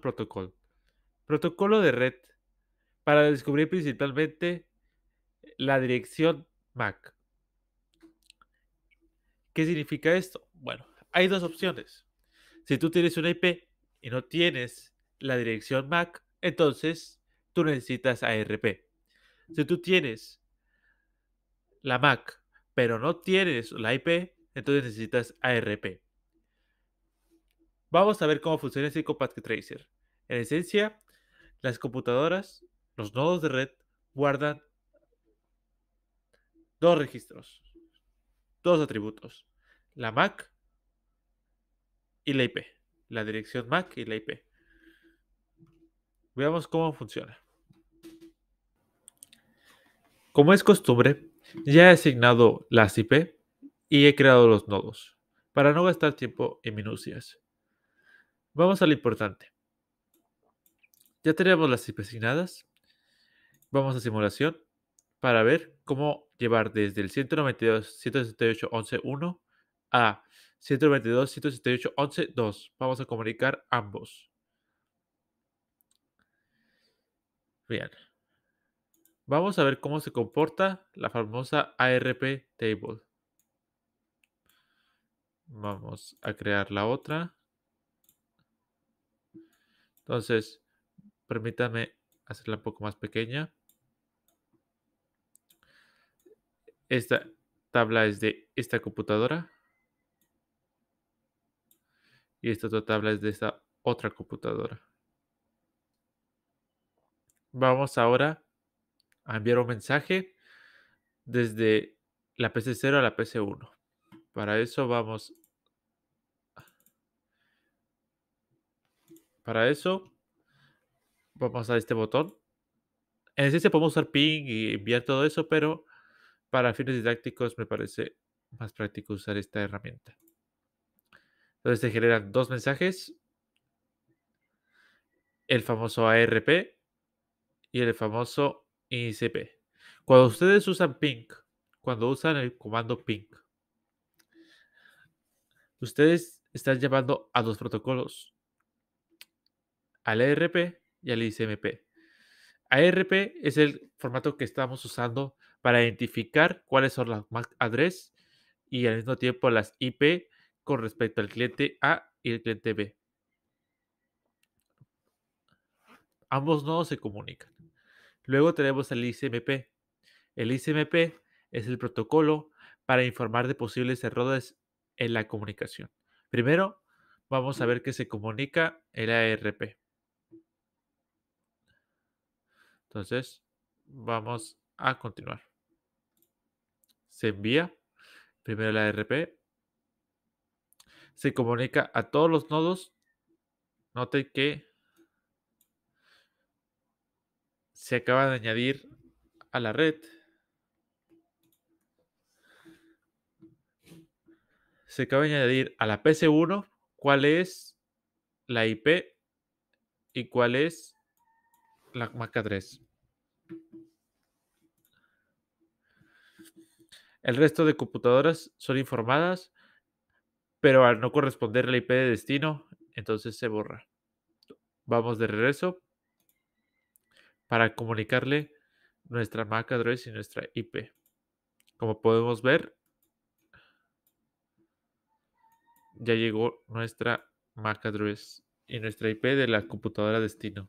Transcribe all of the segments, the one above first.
Protocol. Protocolo de red para descubrir principalmente la dirección MAC. ¿Qué significa esto? Bueno, hay dos opciones. Si tú tienes una IP y no tienes la dirección MAC, entonces tú necesitas ARP. Si tú tienes la MAC, pero no tienes la IP, entonces necesitas ARP. Vamos a ver cómo funciona el Psychopath Tracer. En esencia, las computadoras, los nodos de red, guardan dos registros, dos atributos, la MAC y la IP, la dirección MAC y la IP. Veamos cómo funciona. Como es costumbre, ya he asignado las IP y he creado los nodos, para no gastar tiempo en minucias. Vamos a lo importante. Ya tenemos las asignadas. Vamos a simulación para ver cómo llevar desde el 192, a 192, Vamos a comunicar ambos. Bien. Vamos a ver cómo se comporta la famosa ARP table. Vamos a crear la otra. Entonces, permítame hacerla un poco más pequeña. Esta tabla es de esta computadora. Y esta otra tabla es de esta otra computadora. Vamos ahora a enviar un mensaje desde la PC0 a la PC1. Para eso vamos Para eso, vamos a este botón. En se podemos usar ping y enviar todo eso, pero para fines didácticos me parece más práctico usar esta herramienta. Entonces se generan dos mensajes, el famoso ARP y el famoso ICP. Cuando ustedes usan ping, cuando usan el comando ping, ustedes están llamando a dos protocolos al ARP y al ICMP. ARP es el formato que estamos usando para identificar cuáles son las MAC address y al mismo tiempo las IP con respecto al cliente A y el cliente B. Ambos nodos se comunican. Luego tenemos el ICMP. El ICMP es el protocolo para informar de posibles errores en la comunicación. Primero, vamos a ver qué se comunica el ARP. Entonces, vamos a continuar. Se envía primero la RP. Se comunica a todos los nodos. Note que se acaba de añadir a la red. Se acaba de añadir a la PC1 cuál es la IP y cuál es la macadres 3. El resto de computadoras son informadas, pero al no corresponder la IP de destino, entonces se borra. Vamos de regreso para comunicarle nuestra MAC address y nuestra IP. Como podemos ver, ya llegó nuestra MAC address y nuestra IP de la computadora destino.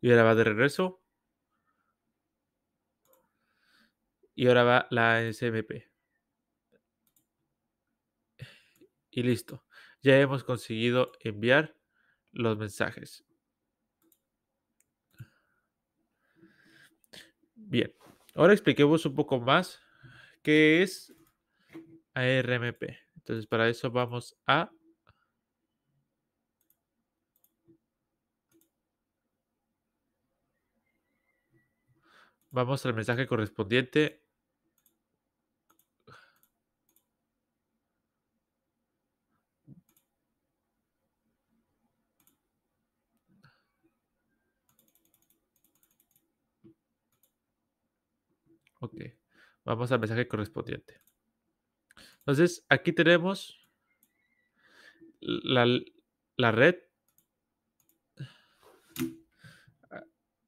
Y ahora va de regreso. Y ahora va la SMP. Y listo. Ya hemos conseguido enviar los mensajes. Bien. Ahora expliquemos un poco más qué es ARMP. Entonces, para eso vamos a Vamos al mensaje correspondiente. Ok, vamos al mensaje correspondiente. Entonces, aquí tenemos la, la red.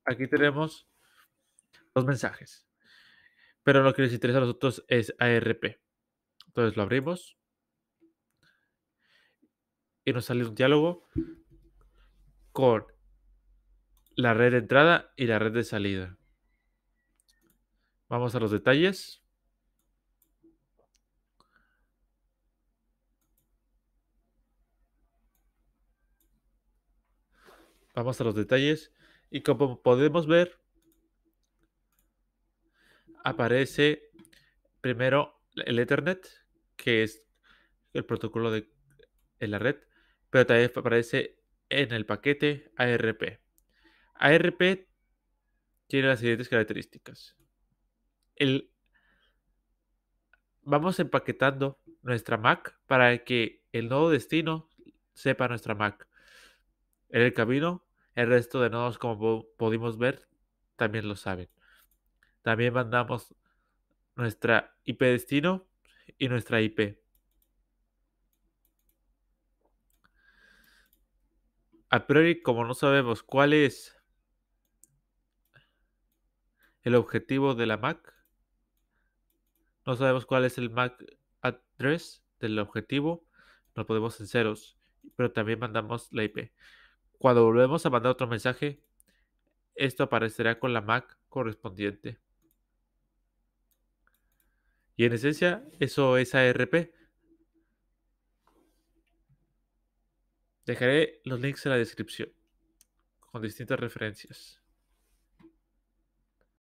Aquí tenemos mensajes. Pero lo que les interesa a nosotros es ARP. Entonces lo abrimos. Y nos sale un diálogo con la red de entrada y la red de salida. Vamos a los detalles. Vamos a los detalles y como podemos ver, aparece primero el Ethernet, que es el protocolo de, en la red, pero también aparece en el paquete ARP. ARP tiene las siguientes características. El, vamos empaquetando nuestra Mac para que el nodo destino sepa nuestra Mac. En el camino, el resto de nodos, como pudimos ver, también lo saben. También mandamos nuestra IP destino y nuestra IP. A priori, como no sabemos cuál es el objetivo de la MAC, no sabemos cuál es el MAC address del objetivo, no podemos en ceros, pero también mandamos la IP. Cuando volvemos a mandar otro mensaje, esto aparecerá con la MAC correspondiente. Y en esencia, eso es ARP. Dejaré los links en la descripción con distintas referencias.